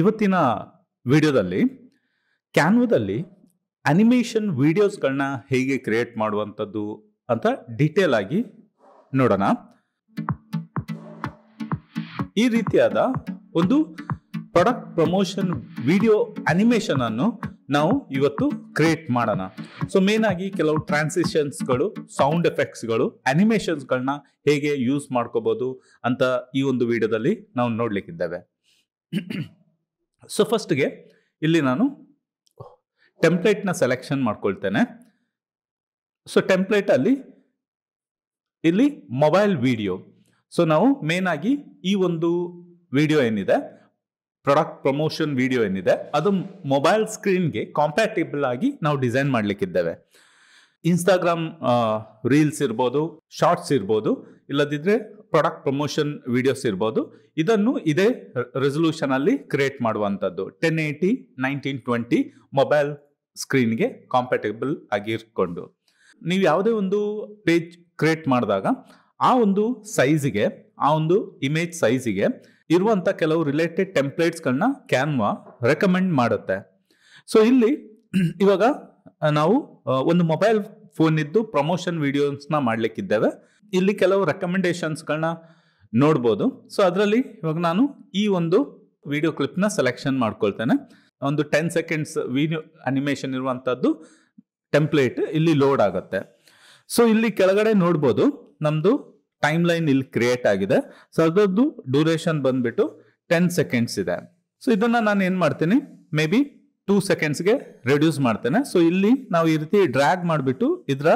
ಇವತ್ತಿನ ವಿಡಿಯೋದಲ್ಲಿ ಕ್ಯಾನ್ವದಲ್ಲಿ ಅನಿಮೇಷನ್ ವಿಡಿಯೋಸ್ಗಳನ್ನ ಹೇಗೆ ಕ್ರಿಯೇಟ್ ಮಾಡುವಂಥದ್ದು ಅಂತ ಡೀಟೇಲ್ ಆಗಿ ನೋಡೋಣ ಈ ರೀತಿಯಾದ ಒಂದು ಪ್ರಾಡಕ್ಟ್ ಪ್ರಮೋಷನ್ ವಿಡಿಯೋ ಅನಿಮೇಷನ್ ಅನ್ನು ನಾವು ಇವತ್ತು ಕ್ರಿಯೇಟ್ ಮಾಡೋಣ ಸೊ ಮೇನ್ ಆಗಿ ಕೆಲವು ಟ್ರಾನ್ಸಿಷನ್ಸ್ಗಳು ಸೌಂಡ್ ಎಫೆಕ್ಟ್ಸ್ಗಳು ಅನಿಮೇಷನ್ಸ್ಗಳನ್ನ ಹೇಗೆ ಯೂಸ್ ಮಾಡ್ಕೋಬಹುದು ಅಂತ ಈ ಒಂದು ವಿಡಿಯೋದಲ್ಲಿ ನಾವು ನೋಡ್ಲಿಕ್ಕಿದ್ದೇವೆ ಸೊ ಫಸ್ಟ್ಗೆ ಇಲ್ಲಿ ನಾನು ಟೆಂಪ್ಲೇಟ್ನ ಸೆಲೆಕ್ಷನ್ ಮಾಡ್ಕೊಳ್ತೇನೆ ಸೊ ಟೆಂಪ್ಲೇಟಲ್ಲಿ ಇಲ್ಲಿ ಮೊಬೈಲ್ ವಿಡಿಯೋ ಸೊ ನಾವು ಮೇನ್ ಆಗಿ ಈ ಒಂದು ವಿಡಿಯೋ ಏನಿದೆ ಪ್ರಾಡಕ್ಟ್ ಪ್ರಮೋಷನ್ ವಿಡಿಯೋ ಏನಿದೆ ಅದು ಮೊಬೈಲ್ ಸ್ಕ್ರೀನ್ಗೆ ಕಾಂಪ್ಯಾಟಿಬಲ್ ಆಗಿ ನಾವು ಡಿಸೈನ್ ಮಾಡಲಿಕ್ಕಿದ್ದೇವೆ ಇನ್ಸ್ಟಾಗ್ರಾಮ್ ರೀಲ್ಸ್ ಇರ್ಬೋದು ಶಾರ್ಟ್ಸ್ ಇರ್ಬೋದು ಇಲ್ಲದಿದ್ದರೆ ಪ್ರಾಡಕ್ಟ್ ಪ್ರಮೋಷನ್ ವಿಡಿಯೋಸ್ ಇರ್ಬೋದು ಇದನ್ನು ಇದೇ ರೆಸೊಲ್ಯೂಷನ್ ಅಲ್ಲಿ ಕ್ರಿಯೇಟ್ ಮಾಡುವಂಥದ್ದು ten eighty nineteen twenty mobile ಸ್ಕ್ರೀನ್ಗೆ ಆಗಿ ಆಗಿರ್ಕೊಂಡು ನೀವು ಯಾವುದೇ ಒಂದು ಪೇಜ್ ಕ್ರಿಯೇಟ್ ಮಾಡಿದಾಗ ಆ ಒಂದು ಸೈಜಿಗೆ ಆ ಒಂದು ಇಮೇಜ್ ಸೈಜಿಗೆ ಇರುವಂಥ ಕೆಲವು ರಿಲೇಟೆಡ್ ಟೆಂಪ್ಲೇಟ್ಸ್ಗಳನ್ನ ಕ್ಯಾನ್ವಾ ರೆಕಮೆಂಡ್ ಮಾಡುತ್ತೆ ಸೊ ಇಲ್ಲಿ ಇವಾಗ ನಾವು ಒಂದು ಮೊಬೈಲ್ ಫೋನಿದ್ದು ಪ್ರಮೋಷನ್ ವಿಡಿಯೋಸ್ನ ಮಾಡಲಿಕ್ಕಿದ್ದೇವೆ ಇಲ್ಲಿ ಕೆಲವು ರೆಕಮೆಂಡೇಶನ್ಸ್ಗಳನ್ನ ನೋಡ್ಬೋದು ಸೊ ಅದರಲ್ಲಿ ಇವಾಗ ನಾನು ಈ ಒಂದು ವಿಡಿಯೋ ಕ್ಲಿಪ್ನ ಸೆಲೆಕ್ಷನ್ ಮಾಡ್ಕೊಳ್ತೇನೆ ಒಂದು ಟೆನ್ ಸೆಕೆಂಡ್ಸ್ ವಿಡಿಯೋ ಅನಿಮೇಷನ್ ಇರುವಂಥದ್ದು ಟೆಂಪ್ಲೇಟ್ ಇಲ್ಲಿ ಲೋಡ್ ಆಗುತ್ತೆ ಸೊ ಇಲ್ಲಿ ಕೆಳಗಡೆ ನೋಡ್ಬೋದು ನಮ್ಮದು ಟೈಮ್ ಲೈನ್ ಇಲ್ಲಿ ಕ್ರಿಯೇಟ್ ಆಗಿದೆ ಸೊ ಅದರದ್ದು ಡ್ಯೂರೇಷನ್ ಬಂದ್ಬಿಟ್ಟು ಟೆನ್ ಸೆಕೆಂಡ್ಸ್ ಇದೆ ಸೊ ಇದನ್ನು ನಾನು ಏನು ಮಾಡ್ತೀನಿ ಮೇ ಬಿ ಟೂ ಸೆಕೆಂಡ್ಸ್ಗೆ ರೆಡ್ಯೂಸ್ ಮಾಡ್ತೇನೆ ಸೊ ಇಲ್ಲಿ ನಾವು ಈ ರೀತಿ ಡ್ರ್ಯಾಗ್ ಮಾಡಿಬಿಟ್ಟು ಇದರ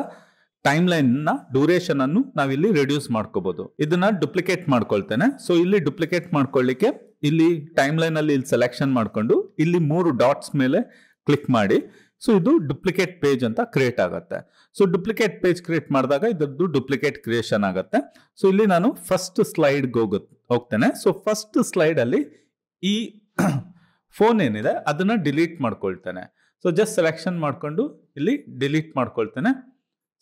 ಟೈಮ್ ಲೈನ್ ನ ಡ್ಯೂರೇಷನ್ ಅನ್ನು ನಾವಿಲ್ಲಿ ರೆಡ್ಯೂಸ್ ಮಾಡ್ಕೋಬಹುದು ಇದನ್ನ ಡುಪ್ಲಿಕೇಟ್ ಮಾಡ್ಕೊಳ್ತೇನೆ ಸೊ ಇಲ್ಲಿ ಡುಪ್ಲಿಕೇಟ್ ಮಾಡ್ಕೊಳ್ಳಿಕ್ಕೆ ಇಲ್ಲಿ ಟೈಮ್ ಲೈನ್ ಅಲ್ಲಿ ಇಲ್ಲಿ ಸೆಲೆಕ್ಷನ್ ಮಾಡಿಕೊಂಡು ಇಲ್ಲಿ ಮೂರು ಡಾಟ್ಸ್ ಮೇಲೆ ಕ್ಲಿಕ್ ಮಾಡಿ ಸೊ ಇದು ಡುಪ್ಲಿಕೇಟ್ ಪೇಜ್ ಅಂತ ಕ್ರಿಯೇಟ್ ಆಗುತ್ತೆ ಸೊ ಡುಪ್ಲಿಕೇಟ್ ಪೇಜ್ ಕ್ರಿಯೇಟ್ ಮಾಡಿದಾಗ ಇದರದ್ದು ಡುಪ್ಲಿಕೇಟ್ ಕ್ರಿಯೇಷನ್ ಆಗುತ್ತೆ ಸೊ ಇಲ್ಲಿ ನಾನು ಫಸ್ಟ್ ಸ್ಲೈಡ್ಗೆ ಹೋಗ ಹೋಗ್ತೇನೆ ಸೊ ಫಸ್ಟ್ ಸ್ಲೈಡ್ ಅಲ್ಲಿ ಈ ಫೋನ್ ಏನಿದೆ ಅದನ್ನ ಡಿಲೀಟ್ ಮಾಡ್ಕೊಳ್ತೇನೆ ಸೊ ಜಸ್ಟ್ ಸೆಲೆಕ್ಷನ್ ಮಾಡಿಕೊಂಡು ಇಲ್ಲಿ ಡಿಲೀಟ್ ಮಾಡ್ಕೊಳ್ತೇನೆ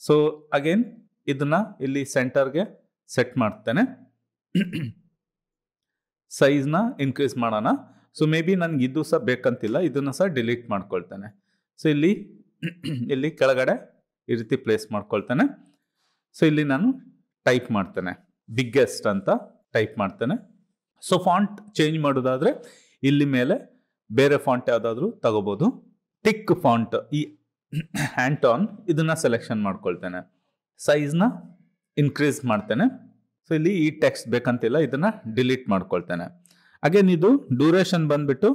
ಸೊ ಅಗೇನ್ ಇದನ್ನ ಇಲ್ಲಿ ಸೆಂಟರ್ಗೆ ಸೆಟ್ ಮಾಡ್ತೇನೆ ಸೈಜ್ನ ಇನ್ಕ್ರೀಸ್ ಮಾಡೋಣ ಸೊ ಮೇ ಬಿ ನನಗೆ ಇದು ಸಹ ಬೇಕಂತಿಲ್ಲ ಇದನ್ನು ಸಹ ಡಿಲೀಟ್ ಮಾಡ್ಕೊಳ್ತೇನೆ ಸೊ ಇಲ್ಲಿ ಇಲ್ಲಿ ಕೆಳಗಡೆ ಈ ರೀತಿ ಪ್ಲೇಸ್ ಮಾಡ್ಕೊಳ್ತೇನೆ ಸೊ ಇಲ್ಲಿ ನಾನು ಟೈಪ್ ಮಾಡ್ತೇನೆ ಬಿಗ್ಗೆಸ್ಟ್ ಅಂತ ಟೈಪ್ ಮಾಡ್ತೇನೆ ಸೊ ಫಾಂಟ್ ಚೇಂಜ್ ಮಾಡೋದಾದ್ರೆ ಇಲ್ಲಿ ಮೇಲೆ ಬೇರೆ ಫಾಂಟ್ ಯಾವುದಾದ್ರೂ ತಗೋಬೋದು ಟಿಕ್ ಫಾಂಟ್ ಈ ಆ್ಯಂಟಾನ್ ಇದನ್ನು ಸೆಲೆಕ್ಷನ್ ಮಾಡ್ಕೊಳ್ತೇನೆ ಸೈಜ್ನ ಇನ್ಕ್ರೀಸ್ ಮಾಡ್ತೇನೆ ಸೊ ಇಲ್ಲಿ ಈ ಟೆಕ್ಸ್ಟ್ ಬೇಕಂತಿಲ್ಲ ಇದನ್ನು ಡಿಲೀಟ್ ಮಾಡ್ಕೊಳ್ತೇನೆ ಅಗೇನ್ ಇದು ಡ್ಯೂರೇಷನ್ ಬಂದ್ಬಿಟ್ಟು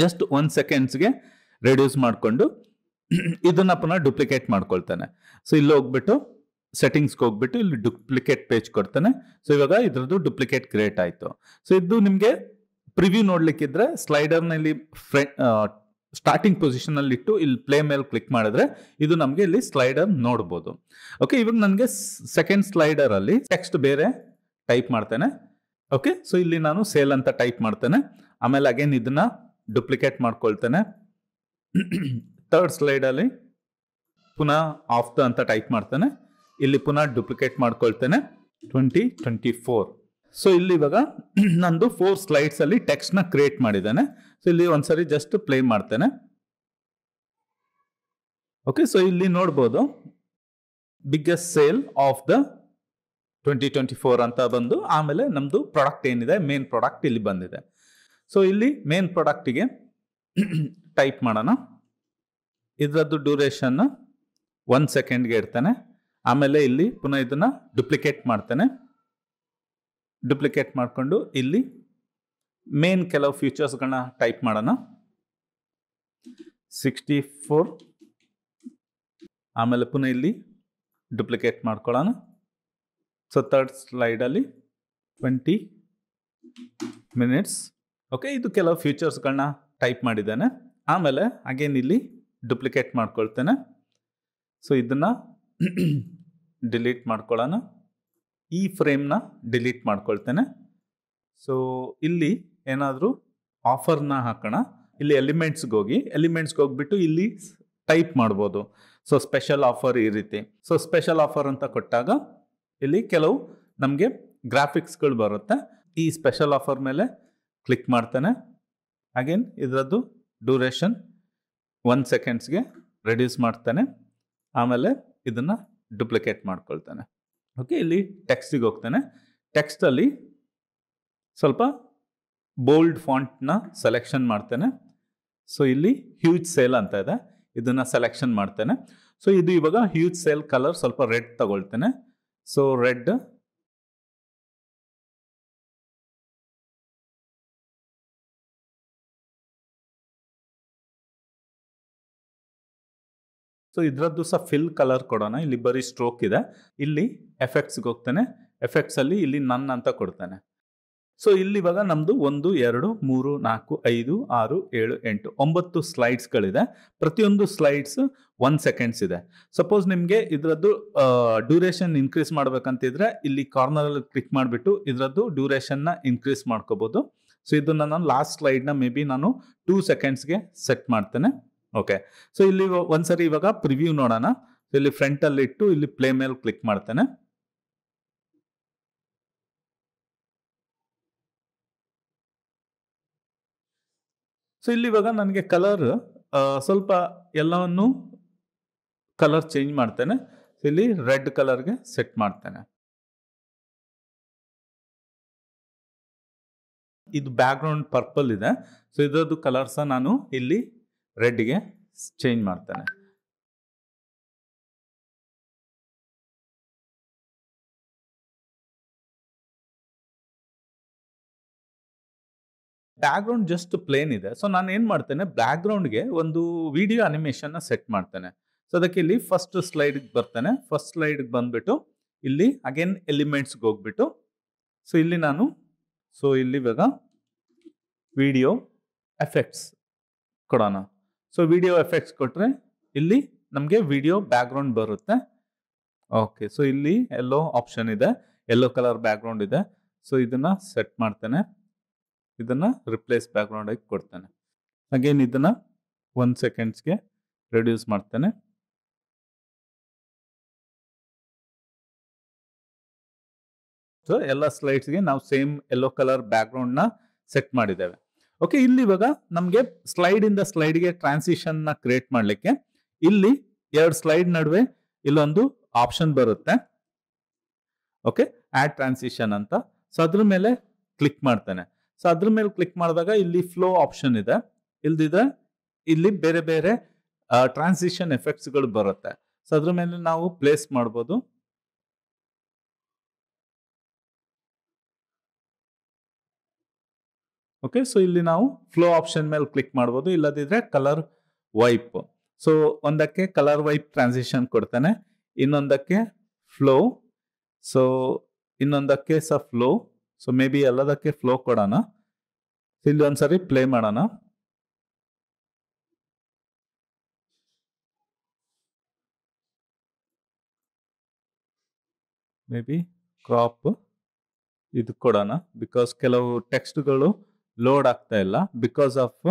ಜಸ್ಟ್ ಒನ್ ಸೆಕೆಂಡ್ಸ್ಗೆ ರೆಡ್ಯೂಸ್ ಮಾಡಿಕೊಂಡು ಇದನ್ನು ಪುನಃ ಡುಪ್ಲಿಕೇಟ್ ಮಾಡ್ಕೊಳ್ತೇನೆ ಸೊ ಇಲ್ಲಿ ಹೋಗ್ಬಿಟ್ಟು ಸೆಟ್ಟಿಂಗ್ಸ್ಗೆ ಹೋಗ್ಬಿಟ್ಟು ಇಲ್ಲಿ ಡುಪ್ಲಿಕೇಟ್ ಪೇಜ್ ಕೊಡ್ತೇನೆ ಸೊ ಇವಾಗ ಇದರದ್ದು ಡುಪ್ಲಿಕೇಟ್ ಕ್ರಿಯೇಟ್ ಆಯಿತು ಸೊ ಇದು ನಿಮಗೆ ಪ್ರಿವ್ಯೂ ನೋಡ್ಲಿಕ್ಕಿದ್ರೆ ಸ್ಲೈಡರ್ನಲ್ಲಿ ಫ್ರೆ ಸ್ಟಾರ್ಟಿಂಗ್ ಪೊಸಿಷನ್ ಅಲ್ಲಿ ಇಟ್ಟು ಇಲ್ಲಿ ಪ್ಲೇ ಮೇಲೆ ಕ್ಲಿಕ್ ಮಾಡಿದ್ರೆ ಇದು ನಮಗೆ ಇಲ್ಲಿ ಸ್ಲೈಡರ್ ನೋಡ್ಬೋದು ಓಕೆ ಇವಾಗ ನನಗೆ ಸೆಕೆಂಡ್ ಸ್ಲೈಡರ್ ಅಲ್ಲಿ ಟೆಕ್ಸ್ಟ್ ಬೇರೆ ಟೈಪ್ ಮಾಡ್ತೇನೆ ಓಕೆ ಸೊ ಇಲ್ಲಿ ನಾನು ಸೇಲ್ ಅಂತ ಟೈಪ್ ಮಾಡ್ತೇನೆ ಆಮೇಲೆ ಅಗೇನ್ ಇದನ್ನ ಡುಪ್ಲಿಕೇಟ್ ಮಾಡ್ಕೊಳ್ತೇನೆ ಸ್ಲೈಡ್ ಸ್ಲೈಡಲ್ಲಿ ಪುನಃ ಆಫ್ ದ ಅಂತ ಟೈಪ್ ಮಾಡ್ತೇನೆ ಇಲ್ಲಿ ಪುನಃ ಡುಪ್ಲಿಕೇಟ್ ಮಾಡ್ಕೊಳ್ತೇನೆ ಟ್ವೆಂಟಿ ಟ್ವೆಂಟಿ ಫೋರ್ ಸೊ ಇಲ್ಲಿ ಇವಾಗ ನಂದು ಫೋರ್ ಸ್ಲೈಡ್ಸ್ ಅಲ್ಲಿ ಟೆಕ್ಸ್ಟ್ ನ ಕ್ರಿಯೇಟ್ ಮಾಡಿದ್ದೇನೆ ಸೊ ಇಲ್ಲಿ ಒಂದ್ಸರಿ ಜಸ್ಟ್ ಪ್ಲೇ ಮಾಡ್ತೇನೆ ಓಕೆ ಸೊ ಇಲ್ಲಿ ನೋಡ್ಬೋದು biggest sale of the twenty twenty four ಅಂತ ಬಂದು ಆಮೇಲೆ ನಮ್ಮದು ಪ್ರಾಡಕ್ಟ್ ಏನಿದೆ ಮೇನ್ ಪ್ರಾಡಕ್ಟ್ ಇಲ್ಲಿ ಬಂದಿದೆ ಸೊ ಇಲ್ಲಿ ಮೇನ್ ಪ್ರಾಡಕ್ಟಿಗೆ ಟೈಪ್ ಮಾಡೋಣ ಇದರದ್ದು ಡ್ಯೂರೇಷನ್ ಒನ್ ಸೆಕೆಂಡ್ಗೆ ಇಡ್ತೇನೆ ಆಮೇಲೆ ಇಲ್ಲಿ ಪುನಃ ಇದನ್ನು ಡುಪ್ಲಿಕೇಟ್ ಮಾಡ್ತೇನೆ ಡುಪ್ಲಿಕೇಟ್ ಮಾಡಿಕೊಂಡು ಇಲ್ಲಿ ಮೇನ್ ಕೆಲವು ಫ್ಯೂಚರ್ಸ್ಗಳನ್ನ ಟೈಪ್ ಮಾಡೋಣ ಸಿಕ್ಸ್ಟಿ ಫೋರ್ ಆಮೇಲೆ ಪುನಃ ಇಲ್ಲಿ ಡುಪ್ಲಿಕೇಟ್ ಮಾಡ್ಕೊಳ್ಳೋಣ ಸೊ ತರ್ಡ್ ಸ್ಲೈಡಲ್ಲಿ ಟ್ವೆಂಟಿ ಮಿನಿಟ್ಸ್ ಓಕೆ ಇದು ಕೆಲವು ಫ್ಯೂಚರ್ಸ್ಗಳನ್ನ ಟೈಪ್ ಮಾಡಿದ್ದೇನೆ ಆಮೇಲೆ ಅಗೇನ್ ಇಲ್ಲಿ ಡುಪ್ಲಿಕೇಟ್ ಮಾಡ್ಕೊಳ್ತೇನೆ ಸೊ ಇದನ್ನು ಡಿಲೀಟ್ ಮಾಡ್ಕೊಳ್ಳೋಣ ಈ ಫ್ರೇಮ್ನ ಡಿಲೀಟ್ ಮಾಡ್ಕೊಳ್ತೇನೆ ಸೊ ಇಲ್ಲಿ ಏನಾದರೂ ಆಫರ್ನ ಹಾಕೋಣ ಇಲ್ಲಿ ಎಲಿಮೆಂಟ್ಸ್ಗೆ ಹೋಗಿ ಎಲಿಮೆಂಟ್ಸ್ಗೆ ಹೋಗ್ಬಿಟ್ಟು ಇಲ್ಲಿ ಟೈಪ್ ಮಾಡ್ಬೋದು ಸೊ ಸ್ಪೆಷಲ್ ಆಫರ್ ಈ ರೀತಿ ಸೊ ಸ್ಪೆಷಲ್ ಆಫರ್ ಅಂತ ಕೊಟ್ಟಾಗ ಇಲ್ಲಿ ಕೆಲವು ನಮಗೆ ಗ್ರಾಫಿಕ್ಸ್ಗಳು ಬರುತ್ತೆ ಈ ಸ್ಪೆಷಲ್ ಆಫರ್ ಮೇಲೆ ಕ್ಲಿಕ್ ಮಾಡ್ತಾನೆ ಅಗೇನ್ ಇದರದ್ದು ಡ್ಯೂರೇಷನ್ ಒನ್ ಸೆಕೆಂಡ್ಸ್ಗೆ ರೆಡ್ಯೂಸ್ ಮಾಡ್ತಾನೆ ಆಮೇಲೆ ಇದನ್ನು ಡುಪ್ಲಿಕೇಟ್ ಮಾಡ್ಕೊಳ್ತಾನೆ ಓಕೆ ಇಲ್ಲಿ ಟೆಕ್ಸ್ಟಿಗೆ ಹೋಗ್ತಾನೆ ಟೆಕ್ಸ್ಟಲ್ಲಿ ಸ್ವಲ್ಪ ಬೋಲ್ಡ್ ಫಾಂಟ್ನ ಸೆಲೆಕ್ಷನ್ ಮಾಡ್ತೇನೆ ಸೊ ಇಲ್ಲಿ ಹ್ಯೂಜ್ ಸೇಲ್ ಅಂತ ಇದೆ ಇದನ್ನು ಸೆಲೆಕ್ಷನ್ ಮಾಡ್ತೇನೆ ಸೊ ಇದು ಇವಾಗ ಹ್ಯೂಜ್ ಸೇಲ್ ಕಲರ್ ಸ್ವಲ್ಪ ರೆಡ್ ತಗೊಳ್ತೇನೆ ಸೊ ರೆಡ್ ಸೊ ಇದರದ್ದು ಸಹ ಫಿಲ್ ಕಲರ್ ಕೊಡೋಣ ಇಲ್ಲಿ ಬರೀ ಸ್ಟ್ರೋಕ್ ಇದೆ ಇಲ್ಲಿ ಎಫೆಕ್ಟ್ಸ್ಗೆ ಹೋಗ್ತೇನೆ ಎಫೆಕ್ಟ್ಸಲ್ಲಿ ಇಲ್ಲಿ ನನ್ನ ಅಂತ ಕೊಡ್ತೇನೆ ಸೊ ಇಲ್ಲಿ ಇವಾಗ ನಮ್ಮದು ಒಂದು ಎರಡು ಮೂರು ನಾಲ್ಕು ಐದು ಆರು ಏಳು ಎಂಟು ಒಂಬತ್ತು ಸ್ಲೈಡ್ಸ್ಗಳಿದೆ ಪ್ರತಿಯೊಂದು ಸ್ಲೈಡ್ಸ್ ಒನ್ ಸೆಕೆಂಡ್ಸ್ ಇದೆ ಸಪೋಸ್ ನಿಮಗೆ ಇದರದ್ದು ಡ್ಯೂರೇಷನ್ ಇನ್ಕ್ರೀಸ್ ಮಾಡ್ಬೇಕಂತಿದ್ರೆ ಇಲ್ಲಿ ಕಾರ್ನರಲ್ಲಿ ಕ್ಲಿಕ್ ಮಾಡಿಬಿಟ್ಟು ಇದರದ್ದು ಡ್ಯೂರೇಷನ್ನ ಇನ್ಕ್ರೀಸ್ ಮಾಡ್ಕೋಬೋದು ಸೊ ಇದನ್ನು ನಾನು ಲಾಸ್ಟ್ ಸ್ಲೈಡ್ನ ಮೇ ಬಿ ನಾನು ಟೂ ಸೆಕೆಂಡ್ಸ್ಗೆ ಸೆಟ್ ಮಾಡ್ತೇನೆ ಓಕೆ ಸೊ ಇಲ್ಲಿ ಒಂದ್ಸರಿ ಇವಾಗ ಪ್ರಿವ್ಯೂ ನೋಡೋಣ ಇಲ್ಲಿ ಫ್ರಂಟಲ್ಲಿ ಇಟ್ಟು ಇಲ್ಲಿ ಪ್ಲೇ ಮೇಲೆ ಕ್ಲಿಕ್ ಮಾಡ್ತೇನೆ ಸೊ ಇಲ್ಲಿ ಇವಾಗ ನನಗೆ ಕಲರ್ ಸ್ವಲ್ಪ ಎಲ್ಲವನ್ನು ಕಲರ್ ಚೇಂಜ್ ಮಾಡ್ತೇನೆ ಇಲ್ಲಿ ರೆಡ್ ಕಲರ್ಗೆ ಸೆಟ್ ಮಾಡ್ತೇನೆ ಇದು ಬ್ಯಾಕ್ಗ್ರೌಂಡ್ ಪರ್ಪಲ್ ಇದೆ ಸೊ ಇದರದ್ದು ಕಲರ್ಸ ನಾನು ಇಲ್ಲಿ ರೆಡ್ಗೆ ಚೇಂಜ್ ಮಾಡ್ತೇನೆ ಬ್ಯಾಕ್ ಜಸ್ಟ್ ಪ್ಲೇನ್ ಇದೆ ಸೊ ನಾನು ಏನು ಮಾಡ್ತೇನೆ ಬ್ಯಾಕ್ ಗ್ರೌಂಡ್ಗೆ ಒಂದು ವಿಡಿಯೋ ಅನಿಮೇಷನ್ನ ಸೆಟ್ ಮಾಡ್ತೇನೆ ಸೊ ಅದಕ್ಕೆ ಇಲ್ಲಿ ಫಸ್ಟ್ ಸ್ಲೈಡ್ಗೆ ಬರ್ತೇನೆ ಫಸ್ಟ್ ಸ್ಲೈಡ್ಗೆ ಬಂದುಬಿಟ್ಟು ಇಲ್ಲಿ ಅಗೇನ್ ಎಲಿಮೆಂಟ್ಸ್ಗೆ ಹೋಗ್ಬಿಟ್ಟು ಸೊ ಇಲ್ಲಿ ನಾನು ಸೊ ಇಲ್ಲಿ ಇವಾಗ ವಿಡಿಯೋ ಎಫೆಕ್ಟ್ಸ್ ಕೊಡೋಣ ಸೊ ವಿಡಿಯೋ ಎಫೆಕ್ಟ್ಸ್ ಕೊಟ್ಟರೆ ಇಲ್ಲಿ ನಮಗೆ ವಿಡಿಯೋ ಬ್ಯಾಕ್ಗ್ರೌಂಡ್ ಬರುತ್ತೆ ಓಕೆ ಸೊ ಇಲ್ಲಿ ಎಲ್ಲೋ ಆಪ್ಷನ್ ಇದೆ ಎಲ್ಲೋ ಕಲರ್ ಬ್ಯಾಕ್ಗ್ರೌಂಡ್ ಇದೆ ಸೊ ಇದನ್ನು ಸೆಟ್ ಮಾಡ್ತೇನೆ ಇದನ್ನು ರಿಪ್ಲೇಸ್ ಬ್ಯಾಕ್ಗ್ರೌಂಡ್ ಆಗಿ ಕೊಡ್ತೇನೆ ಅಗೇನ್ ಇದನ್ನು ಒನ್ ಸೆಕೆಂಡ್ಸ್ಗೆ ರೆಡ್ಯೂಸ್ ಮಾಡ್ತೇನೆ ಸೊ ಎಲ್ಲ ಸ್ಲೈಡ್ಸ್ಗೆ ನಾವು ಸೇಮ್ ಯೆಲ್ಲೋ ಕಲರ್ ಬ್ಯಾಕ್ಗ್ರೌಂಡ್ನ ಸೆಟ್ ಮಾಡಿದ್ದೇವೆ ಓಕೆ ಇಲ್ಲಿ ಇವಾಗ ನಮಗೆ ಸ್ಲೈಡಿಂದ ಸ್ಲೈಡ್ಗೆ ನ ಕ್ರಿಯೇಟ್ ಮಾಡಲಿಕ್ಕೆ ಇಲ್ಲಿ ಎರಡು ಸ್ಲೈಡ್ ನಡುವೆ ಇಲ್ಲೊಂದು ಆಪ್ಷನ್ ಬರುತ್ತೆ ಓಕೆ ಆ್ಯಡ್ ಟ್ರಾನ್ಸಿಷನ್ ಅಂತ ಸೊ ಅದ್ರ ಮೇಲೆ ಕ್ಲಿಕ್ ಮಾಡ್ತೇನೆ ಸೊ ಅದ್ರ ಮೇಲೆ ಕ್ಲಿಕ್ ಮಾಡಿದಾಗ ಇಲ್ಲಿ ಫ್ಲೋ ಆಪ್ಷನ್ ಇದೆ ಇಲ್ದಿದ್ರೆ ಇಲ್ಲಿ ಬೇರೆ ಬೇರೆ ಟ್ರಾನ್ಸಿಷನ್ ಎಫೆಕ್ಟ್ಸ್ಗಳು ಬರುತ್ತೆ ಸೊ ಅದ್ರ ಮೇಲೆ ನಾವು ಪ್ಲೇಸ್ ಮಾಡ್ಬೋದು ಓಕೆ ಸೊ ಇಲ್ಲಿ ನಾವು ಫ್ಲೋ ಆಪ್ಷನ್ ಮೇಲೆ ಕ್ಲಿಕ್ ಮಾಡ್ಬೋದು ಇಲ್ಲದಿದ್ರೆ ಕಲರ್ ವೈಪ್ ಸೊ ಒಂದಕ್ಕೆ ಕಲರ್ ವೈಪ್ ಟ್ರಾನ್ಸಿಷನ್ ಕೊಡ್ತಾನೆ ಇನ್ನೊಂದಕ್ಕೆ ಫ್ಲೋ ಸೊ ಇನ್ನೊಂದಕ್ಕೆ ಸಹ ಫ್ಲೋ ಸೊ ಮೇ ಬಿ ಎಲ್ಲದಕ್ಕೆ ಫ್ಲೋ ಕೊಡೋಣ ಇಲ್ಲಿ ಒಂದ್ಸರಿ ಪ್ಲೇ ಮಾಡೋಣ ಮೇ ಬಿ ಕ್ರಾಪ್ ಇದು ಕೊಡೋಣ ಬಿಕಾಸ್ ಕೆಲವು ಟೆಕ್ಸ್ಟ್ಗಳು ಲೋಡ್ ಆಗ್ತಾ ಇಲ್ಲ because of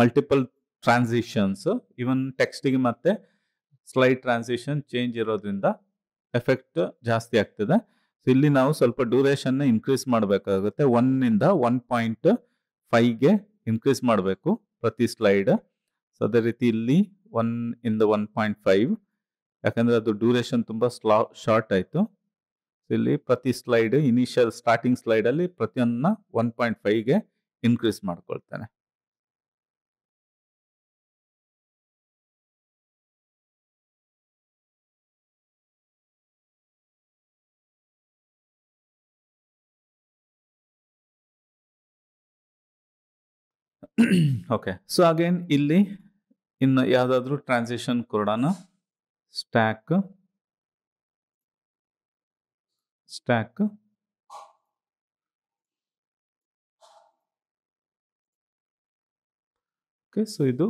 multiple transitions even ಟೆಕ್ಸ್ಟಿಗೆ ಮತ್ತೆ ಸ್ಲೈಡ್ ಟ್ರಾನ್ಸಿಷನ್ ಚೇಂಜ್ ಇರೋದ್ರಿಂದ ಎಫೆಕ್ಟ್ ಜಾಸ್ತಿ ಆಗ್ತದೆ ಇಲ್ಲಿ ನಾವು ಸ್ವಲ್ಪ ಡ್ಯೂರೇಷನ್ ಇನ್ಕ್ರೀಸ್ ಮಾಡಬೇಕಾಗುತ್ತೆ ಇಂದ ಒನ್ ಪಾಯಿಂಟ್ ಫೈವ್ಗೆ ಇನ್ಕ್ರೀಸ್ ಮಾಡಬೇಕು ಪ್ರತಿ ಸ್ಲೈಡ್ ಸೊ ಅದೇ ರೀತಿ ಇಲ್ಲಿ ಒನ್ ಇಂದ ಒನ್ ಪಾಯಿಂಟ್ ಫೈವ್ ಯಾಕಂದರೆ ಅದು ಡ್ಯೂರೇಷನ್ ತುಂಬ ಸ್ಲಾ ಶಾರ್ಟ್ ಆಯಿತು ಇಲ್ಲಿ ಪ್ರತಿ ಸ್ಲೈಡ್ ಇನಿಷಿಯಲ್ ಸ್ಟಾರ್ಟಿಂಗ್ ಸ್ಲೈಡಲ್ಲಿ ಪ್ರತಿಯೊಂದನ್ನ ಒನ್ ಪಾಯಿಂಟ್ ಫೈವ್ಗೆ ಇನ್ಕ್ರೀಸ್ ಮಾಡ್ಕೊಳ್ತೇನೆ ಓಕೆ ಸೊ ಅಗೇನ್ ಇಲ್ಲಿ ಇನ್ನು ಯಾವುದಾದ್ರೂ ಟ್ರಾನ್ಸಿಷನ್ ಕೊಡೋಣ ಸ್ಟ್ಯಾಕ್ ಸ್ಟ್ಯಾಕ್ ಓಕೆ ಸೊ ಇದು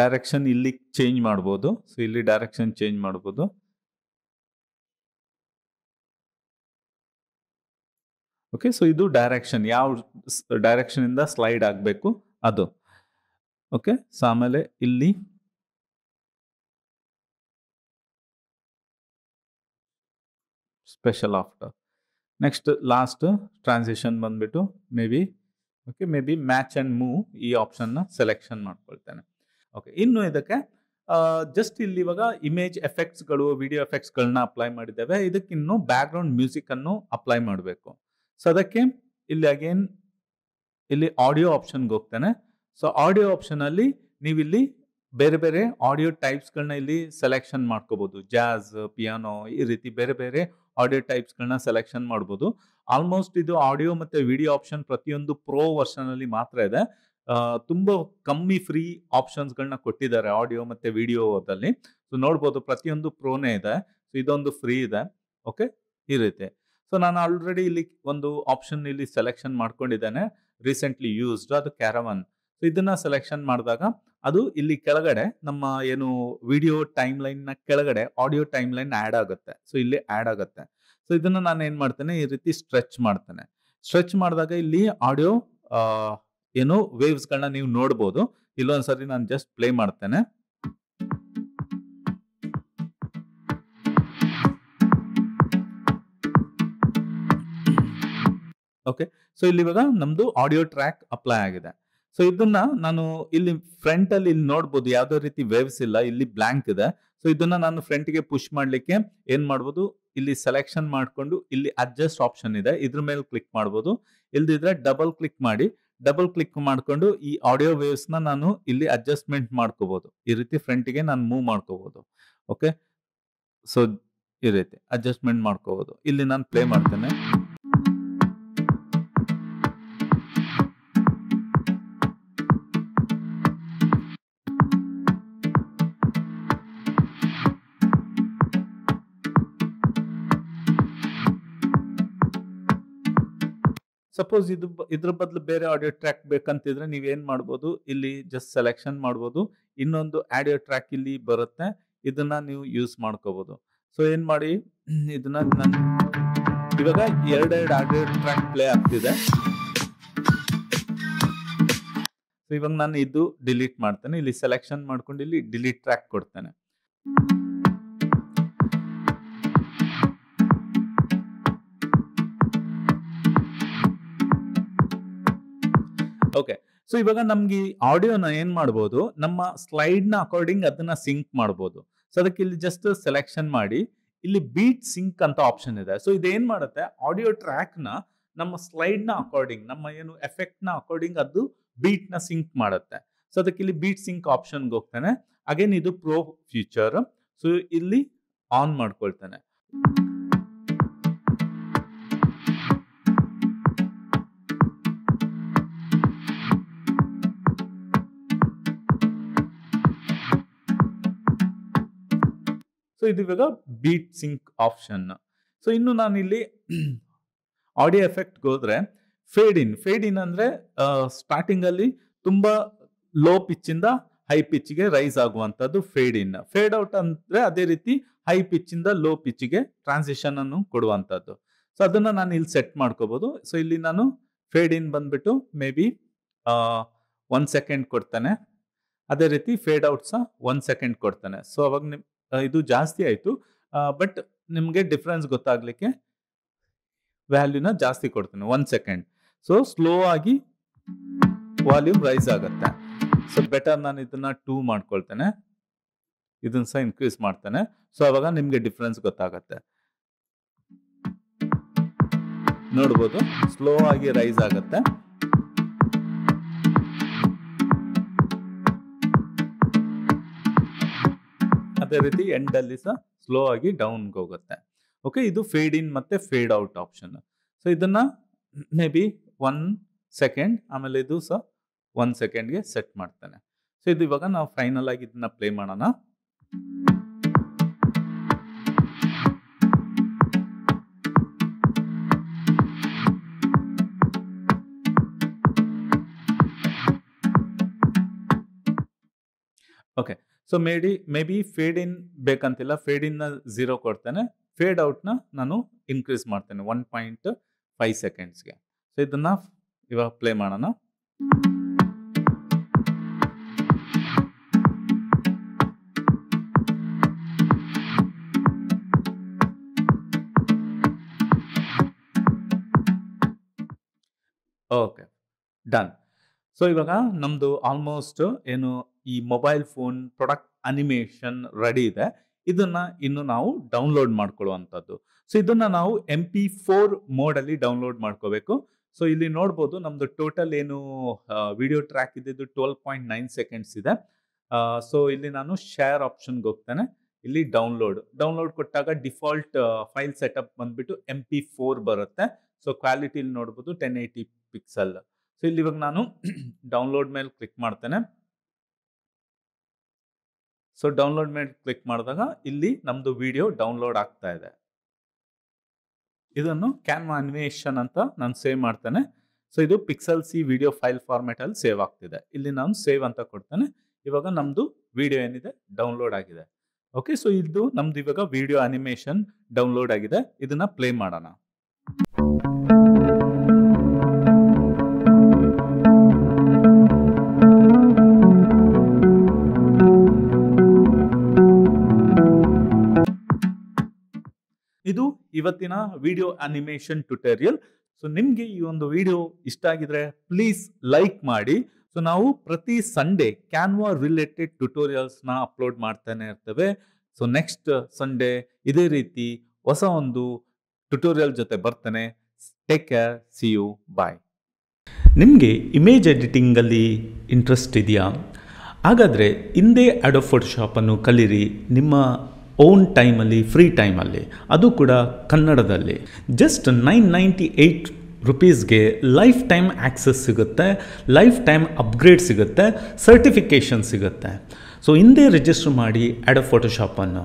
ಡೈರೆಕ್ಷನ್ ಇಲ್ಲಿ ಚೇಂಜ್ ಮಾಡ್ಬೋದು ಸೊ ಇಲ್ಲಿ ಡೈರೆಕ್ಷನ್ ಚೇಂಜ್ ಮಾಡ್ಬೋದು ಓಕೆ ಸೊ ಇದು ಡೈರೆಕ್ಷನ್ ಯಾವ ಇಂದ ಸ್ಲೈಡ್ ಆಗಬೇಕು ಅದು ಓಕೆ ಸೊ ಆಮೇಲೆ ಇಲ್ಲಿ special after next last transition ಬಂದ್ಬಿಟ್ಟು maybe okay maybe match and move ಈ ಆಪ್ಷನ್ನ ಸೆಲೆಕ್ಷನ್ ಮಾಡ್ಕೊಳ್ತೇನೆ ಓಕೆ ಇನ್ನು ಇದಕ್ಕೆ ಜಸ್ಟ್ ಇಲ್ಲಿ ಇವಾಗ ಇಮೇಜ್ ಎಫೆಕ್ಟ್ಸ್ಗಳು ವಿಡಿಯೋ ಎಫೆಕ್ಟ್ಸ್ಗಳನ್ನ ಅಪ್ಲೈ ಮಾಡಿದ್ದೇವೆ ಇದಕ್ಕಿನ್ನೂ ಬ್ಯಾಕ್ಗ್ರೌಂಡ್ ಮ್ಯೂಸಿಕನ್ನು ಅಪ್ಲೈ ಮಾಡಬೇಕು ಸೊ ಅದಕ್ಕೆ ಇಲ್ಲಿ ಅಗೇನ್ ಇಲ್ಲಿ ಆಡಿಯೋ ಆಪ್ಷನ್ಗೆ ಹೋಗ್ತಾನೆ ಸೊ ಆಡಿಯೋ ಆಪ್ಷನಲ್ಲಿ ನೀವಿಲ್ಲಿ ಬೇರೆ ಬೇರೆ ಆಡಿಯೋ ಟೈಪ್ಸ್ಗಳನ್ನ ಇಲ್ಲಿ ಸೆಲೆಕ್ಷನ್ ಮಾಡ್ಕೋಬೋದು ಜಾಜ್ ಪಿಯಾನೋ ಈ ರೀತಿ ಬೇರೆ ಬೇರೆ ಆಡಿಯೋ ಟೈಪ್ಸ್ಗಳನ್ನ ಸೆಲೆಕ್ಷನ್ ಮಾಡ್ಬೋದು ಆಲ್ಮೋಸ್ಟ್ ಇದು ಆಡಿಯೋ ಮತ್ತು ವಿಡಿಯೋ ಆಪ್ಷನ್ ಪ್ರತಿಯೊಂದು ಪ್ರೋ ವರ್ಷನಲ್ಲಿ ಮಾತ್ರ ಇದೆ ತುಂಬ ಕಮ್ಮಿ ಫ್ರೀ ಆಪ್ಷನ್ಸ್ಗಳನ್ನ ಕೊಟ್ಟಿದ್ದಾರೆ ಆಡಿಯೋ ಮತ್ತು ವಿಡಿಯೋದಲ್ಲಿ ಸೊ ನೋಡ್ಬೋದು ಪ್ರತಿಯೊಂದು ಪ್ರೋನೇ ಇದೆ ಸೊ ಇದೊಂದು ಫ್ರೀ ಇದೆ ಓಕೆ ಈ ರೀತಿ ಸೊ ನಾನು ಆಲ್ರೆಡಿ ಇಲ್ಲಿ ಒಂದು ಆಪ್ಷನ್ ಇಲ್ಲಿ ಸೆಲೆಕ್ಷನ್ ಮಾಡ್ಕೊಂಡಿದ್ದೇನೆ ರೀಸೆಂಟ್ಲಿ ಯೂಸ್ಡ್ ಅದು ಕ್ಯಾರವನ್ ಸೊ ಇದನ್ನ ಸೆಲೆಕ್ಷನ್ ಮಾಡಿದಾಗ ಅದು ಇಲ್ಲಿ ಕೆಳಗಡೆ ನಮ್ಮ ಏನು ವಿಡಿಯೋ ಟೈಮ್ ಲೈನ್ ನ ಕೆಳಗಡೆ ಆಡಿಯೋ ಟೈಮ್ ಲೈನ್ ಆಡ್ ಆಗುತ್ತೆ ಸೊ ಇಲ್ಲಿ ಆಡ್ ಆಗುತ್ತೆ ಸೊ ಇದನ್ನ ನಾನು ಏನ್ ಮಾಡ್ತೇನೆ ಈ ರೀತಿ ಸ್ಟ್ರೆಚ್ ಮಾಡ್ತೇನೆ ಸ್ಟ್ರೆಚ್ ಮಾಡಿದಾಗ ಇಲ್ಲಿ ಆಡಿಯೋ ಏನು ವೇವ್ಸ್ ಗಳನ್ನ ನೀವು ನೋಡ್ಬೋದು ಇಲ್ಲೊಂದ್ಸರಿ ನಾನು ಜಸ್ಟ್ ಪ್ಲೇ ಮಾಡ್ತೇನೆ ಓಕೆ ಸೊ ಇಲ್ಲಿ ಇವಾಗ ನಮ್ದು ಆಡಿಯೋ ಟ್ರ್ಯಾಕ್ ಅಪ್ಲೈ ಆಗಿದೆ ಸೊ ಇದನ್ನ ನಾನು ಇಲ್ಲಿ ಫ್ರಂಟ್ ಅಲ್ಲಿ ಇಲ್ಲಿ ನೋಡ್ಬೋದು ಯಾವ್ದೋ ರೀತಿ ವೇವ್ಸ್ ಇಲ್ಲ ಇಲ್ಲಿ ಬ್ಲಾಂಕ್ ಇದೆ ಸೊ ಇದನ್ನ ನಾನು ಫ್ರಂಟ್ ಗೆ ಪುಷ್ ಮಾಡ್ಲಿಕ್ಕೆ ಏನ್ ಮಾಡ್ಬೋದು ಇಲ್ಲಿ ಸೆಲೆಕ್ಷನ್ ಮಾಡ್ಕೊಂಡು ಇಲ್ಲಿ ಅಡ್ಜಸ್ಟ್ ಆಪ್ಷನ್ ಇದೆ ಇದ್ರ ಮೇಲೆ ಕ್ಲಿಕ್ ಮಾಡ್ಬೋದು ಇಲ್ದಿದ್ರೆ ಡಬಲ್ ಕ್ಲಿಕ್ ಮಾಡಿ ಡಬಲ್ ಕ್ಲಿಕ್ ಮಾಡ್ಕೊಂಡು ಈ ಆಡಿಯೋ ವೇವ್ಸ್ ನ ನಾನು ಇಲ್ಲಿ ಅಡ್ಜಸ್ಟ್ಮೆಂಟ್ ಮಾಡ್ಕೋಬಹುದು ಈ ರೀತಿ ಫ್ರಂಟ್ ಗೆ ನಾನು ಮೂವ್ ಮಾಡ್ಕೋಬಹುದು ಓಕೆ ಸೊ ಈ ರೀತಿ ಅಡ್ಜಸ್ಟ್ಮೆಂಟ್ ಮಾಡ್ಕೋಬಹುದು ಇಲ್ಲಿ ನಾನು ಪ್ಲೇ ಮಾಡ್ತೇನೆ ಸಪೋಸ್ ಇದು ಇದ್ರ ಬದಲು ಬೇರೆ ಆಡಿಯೋ ಟ್ರ್ಯಾಕ್ ಬೇಕಂತಿದ್ರೆ ಏನ್ ಮಾಡ್ಬೋದು ಇಲ್ಲಿ ಜಸ್ಟ್ ಸೆಲೆಕ್ಷನ್ ಮಾಡ್ಬೋದು ಇನ್ನೊಂದು ಆಡಿಯೋ ಟ್ರ್ಯಾಕ್ ಇಲ್ಲಿ ಬರುತ್ತೆ ಇದನ್ನ ನೀವು ಯೂಸ್ ಮಾಡ್ಕೋಬಹುದು ಸೊ ಏನ್ ಮಾಡಿ ಇದನ್ನ ಇವಾಗ ಎರಡೆರಡು ಆಡಿಯೋ ಟ್ರ್ಯಾಕ್ ಪ್ಲೇ ಆಗ್ತಿದೆ ಸೊ ಇವಾಗ ನಾನು ಇದು ಡಿಲೀಟ್ ಮಾಡ್ತೇನೆ ಇಲ್ಲಿ ಸೆಲೆಕ್ಷನ್ ಮಾಡ್ಕೊಂಡು ಇಲ್ಲಿ ಡಿಲೀಟ್ ಟ್ರ್ಯಾಕ್ ಕೊಡ್ತೇನೆ ಓಕೆ ಸೊ ಇವಾಗ ನಮ್ಗೆ ಆಡಿಯೋನ ಏನ್ ಮಾಡ್ಬೋದು ನಮ್ಮ ಸ್ಲೈಡ್ ನ ಅಕಾರ್ಡಿಂಗ್ ಅದನ್ನ ಸಿಂಕ್ ಮಾಡ್ಬೋದು ಸೊ ಅದಕ್ಕೆ ಇಲ್ಲಿ ಜಸ್ಟ್ ಸೆಲೆಕ್ಷನ್ ಮಾಡಿ ಇಲ್ಲಿ ಬೀಟ್ ಸಿಂಕ್ ಅಂತ ಆಪ್ಷನ್ ಇದೆ ಸೊ ಇದೇನ್ ಮಾಡುತ್ತೆ ಆಡಿಯೋ ಟ್ರ್ಯಾಕ್ ನ ನಮ್ಮ ಸ್ಲೈಡ್ ನ ಅಕಾರ್ಡಿಂಗ್ ನಮ್ಮ ಏನು ಎಫೆಕ್ಟ್ ನ ಅಕಾರ್ಡಿಂಗ್ ಅದು ಬೀಟ್ ನ ಸಿಂಕ್ ಮಾಡುತ್ತೆ ಸೊ ಅದಕ್ಕೆ ಇಲ್ಲಿ ಬೀಟ್ ಸಿಂಕ್ ಆಪ್ಷನ್ಗೆ ಹೋಗ್ತಾನೆ ಅಗೇನ್ ಇದು ಪ್ರೋ ಫ್ಯೂಚರ್ ಸೊ ಇಲ್ಲಿ ಆನ್ ಮಾಡ್ಕೊಳ್ತಾನೆ ಸೊ ಇದು ಇವಾಗ ಬೀಟ್ ಸಿಂಕ್ ಆಪ್ಷನ್ ಸೊ ಇನ್ನು ನಾನು ಇಲ್ಲಿ ಆಡಿಯೋ ಎಫೆಕ್ಟ್ಗೆ ಹೋದ್ರೆ ಫೇಡ್ ಇನ್ ಫೇಡ್ ಇನ್ ಅಂದ್ರೆ ಸ್ಟಾರ್ಟಿಂಗ್ ಅಲ್ಲಿ ತುಂಬಾ ಲೋ ಪಿಚ್ ಇಂದ ಹೈ ಗೆ ರೈಸ್ ಆಗುವಂತದ್ದು ಫೇಡ್ ಇನ್ ಫೇಡ್ ಔಟ್ ಅಂದ್ರೆ ಅದೇ ರೀತಿ ಹೈ ಪಿಚ್ ಇಂದ ಲೋ ಗೆ ಟ್ರಾನ್ಸಿಷನ್ ಅನ್ನು ಕೊಡುವಂಥದ್ದು ಸೊ ಅದನ್ನು ನಾನು ಇಲ್ಲಿ ಸೆಟ್ ಮಾಡ್ಕೋಬಹುದು ಸೊ ಇಲ್ಲಿ ನಾನು ಫೇಡ್ ಇನ್ ಬಂದ್ಬಿಟ್ಟು ಮೇ ಬಿ ಒನ್ ಸೆಕೆಂಡ್ ಕೊಡ್ತಾನೆ ಅದೇ ರೀತಿ ಫೇಡ್ ಔಟ್ ಸಹ ಒನ್ ಸೆಕೆಂಡ್ ಕೊಡ್ತಾನೆ ಸೊ ಅವಾಗ ನಿಮ್ ಇದು ಜಾಸ್ತಿ ಆಯಿತು ಬಟ್ ನಿಮಗೆ ಡಿಫ್ರೆನ್ಸ್ ಗೊತ್ತಾಗಲಿಕ್ಕೆ ವ್ಯಾಲ್ಯೂನ ಜಾಸ್ತಿ ಕೊಡ್ತೀನಿ ಒನ್ ಸೆಕೆಂಡ್ ಸೊ ಸ್ಲೋ ಆಗಿ ವಾಲ್ಯೂಮ್ ರೈಸ್ ಆಗುತ್ತೆ ಸೊ ಬೆಟರ್ ನಾನು ಇದನ್ನ ಟೂ ಮಾಡ್ಕೊಳ್ತೇನೆ ಇದನ್ನ ಸಹ ಇನ್ಕ್ರೀಸ್ ಮಾಡ್ತೇನೆ ಸೊ ಅವಾಗ ನಿಮಗೆ ಡಿಫ್ರೆನ್ಸ್ ಗೊತ್ತಾಗತ್ತೆ ನೋಡ್ಬೋದು ಸ್ಲೋ ಆಗಿ ರೈಸ್ ಆಗುತ್ತೆ ಅದೇ ರೀತಿ ಎಂಡಲ್ಲಿ ಸಹ ಸ್ಲೋ ಆಗಿ ಡೌನ್ಗೆ ಹೋಗುತ್ತೆ ಓಕೆ ಇದು ಫೇಡ್ ಇನ್ ಮತ್ತು ಫೇಡ್ ಔಟ್ ಆಪ್ಷನ್ ಸೊ ಇದನ್ನು ಮೇ ಬಿ ಒನ್ ಸೆಕೆಂಡ್ ಆಮೇಲೆ ಇದು ಸಹ ಒನ್ ಸೆಕೆಂಡ್ಗೆ ಸೆಟ್ ಮಾಡ್ತೇನೆ ಸೊ ಇದು ಇವಾಗ ನಾವು ಫೈನಲ್ ಆಗಿ ಇದನ್ನ ಪ್ಲೇ ಮಾಡೋಣ ಓಕೆ ಸೊ ಮೇಡಿ ಮೇ ಬಿ ಫೇಡ್ ಇನ್ ಬೇಕಂತಿಲ್ಲ ಫೇಡ್ ಇನ್ನ ಝೀರೋ ಕೊಡ್ತೇನೆ ಫೇಡ್ ಔಟ್ನ ನಾನು ಇನ್ಕ್ರೀಸ್ ಮಾಡ್ತೇನೆ ಒನ್ ಪಾಯಿಂಟ್ ಫೈವ್ ಸೆಕೆಂಡ್ಸ್ಗೆ ಸೊ ಇದನ್ನ ಇವಾಗ ಪ್ಲೇ ಮಾಡೋಣ ಓಕೆ ಡನ್ ಸೊ ಇವಾಗ ನಮ್ಮದು ಆಲ್ಮೋಸ್ಟ್ ಏನು ಈ mobile phone product animation ready ಇದೆ ಇದನ್ನ ಇನ್ನು ನಾವು ಡೌನ್ಲೋಡ್ ಮಾಡ್ಕೊಳ್ಳುವಂಥದ್ದು ಸೊ ಇದನ್ನ ನಾವು ಎಂ ಪಿ ಫೋರ್ ಮೋಡ್ ಅಲ್ಲಿ ಡೌನ್ಲೋಡ್ ಮಾಡ್ಕೋಬೇಕು ಸೊ ಇಲ್ಲಿ ನೋಡ್ಬೋದು ನಮ್ದು ಟೋಟಲ್ ಏನು ವಿಡಿಯೋ ಟ್ರ್ಯಾಕ್ ಇದ್ದಿದ್ದು ಟ್ವೆಲ್ ಪಾಯಿಂಟ್ ನೈನ್ ಸೆಕೆಂಡ್ಸ್ ಇದೆ ಸೊ ಇಲ್ಲಿ ನಾನು ಶೇರ್ ಆಪ್ಷನ್ಗೆ ಹೋಗ್ತೇನೆ ಇಲ್ಲಿ ಡೌನ್ಲೋಡ್ ಡೌನ್ಲೋಡ್ ಕೊಟ್ಟಾಗ ಡಿಫಾಲ್ಟ್ ಫೈಲ್ ಸೆಟಪ್ ಬಂದ್ಬಿಟ್ಟು ಎಂ ಪಿ ಫೋರ್ ಬರುತ್ತೆ ಸೊ ಕ್ವಾಲಿಟಿಲಿ ನೋಡ್ಬೋದು ಟೆನ್ ಏಯ್ಟಿ ಪಿಕ್ಸಲ್ ಸೊ ಇಲ್ಲಿ ಇವಾಗ ನಾನು ಡೌನ್ಲೋಡ್ ಮೇಲೆ ಕ್ಲಿಕ್ ಮಾಡ್ತೇನೆ ಸೊ ಡೌನ್ಲೋಡ್ ಮೇಲೆ ಕ್ಲಿಕ್ ಮಾಡಿದಾಗ ಇಲ್ಲಿ ನಮ್ಮದು ವಿಡಿಯೋ ಡೌನ್ಲೋಡ್ ಆಗ್ತಾ ಇದೆ ಇದನ್ನು ಕ್ಯಾನ್ ಅನಿಮೇಶನ್ ಅಂತ ನಾನು ಸೇವ್ ಮಾಡ್ತೇನೆ ಸೊ ಇದು ಪಿಕ್ಸೆಲ್ ಸಿ ವಿಡಿಯೋ ಫೈಲ್ ಫಾರ್ಮೆಟಲ್ಲಿ ಸೇವ್ ಆಗ್ತಿದೆ ಇಲ್ಲಿ ನಾನು ಸೇವ್ ಅಂತ ಕೊಡ್ತೇನೆ ಇವಾಗ ನಮ್ಮದು ವಿಡಿಯೋ ಏನಿದೆ ಡೌನ್ಲೋಡ್ ಆಗಿದೆ ಓಕೆ ಸೊ ಇದು ನಮ್ದು ಇವಾಗ ವಿಡಿಯೋ ಅನಿಮೇಷನ್ ಡೌನ್ಲೋಡ್ ಆಗಿದೆ ಇದನ್ನು ಪ್ಲೇ ಮಾಡೋಣ ಇದು ಇವತ್ತಿನ ವಿಡಿಯೋ ಅನಿಮೇಷನ್ ಟ್ಯುಟೋರಿಯಲ್ ಸೊ ನಿಮ್ಗೆ ಈ ಒಂದು ವಿಡಿಯೋ ಇಷ್ಟ ಆಗಿದ್ರೆ ಪ್ಲೀಸ್ ಲೈಕ್ ಮಾಡಿ ಸೊ ನಾವು ಪ್ರತಿ ಸಂಡೇ ಕ್ಯಾನ್ವಾ ರಿಲೇಟೆಡ್ ಟ್ಯುಟೋರಿಯಲ್ಸ್ನ ಅಪ್ಲೋಡ್ ಮಾಡ್ತಾನೆ ಇರ್ತೇವೆ ಸೊ ನೆಕ್ಸ್ಟ್ ಸಂಡೇ ಇದೇ ರೀತಿ ಹೊಸ ಒಂದು ಟ್ಯುಟೋರಿಯಲ್ ಜೊತೆ ಬರ್ತೇನೆ take care see you bye ನಿಮಗೆ ಇಮೇಜ್ ಎಡಿಟಿಂಗಲ್ಲಿ ಇಂಟ್ರೆಸ್ಟ್ ಇದೆಯಾ ಹಾಗಾದರೆ ಹಿಂದೆ ಅಡೋ ಫೋಟೋಶಾಪನ್ನು ಕಲೀರಿ ನಿಮ್ಮ ಓನ್ ಟೈಮಲ್ಲಿ ಫ್ರೀ ಟೈಮಲ್ಲಿ ಅದು ಕೂಡ ಕನ್ನಡದಲ್ಲಿ ಜಸ್ಟ್ ನೈನ್ ನೈಂಟಿ ಏಯ್ಟ್ ರುಪೀಸ್ಗೆ ಲೈಫ್ ಟೈಮ್ ಆ್ಯಕ್ಸಸ್ ಸಿಗುತ್ತೆ ಲೈಫ್ ಟೈಮ್ ಅಪ್ಗ್ರೇಡ್ ಸಿಗುತ್ತೆ ಸರ್ಟಿಫಿಕೇಷನ್ ಸಿಗುತ್ತೆ ಸೊ ಹಿಂದೆ ರಿಜಿಸ್ಟರ್ ಮಾಡಿ ಆ್ಯಡ್ ಫೋಟೋಶಾಪನ್ನು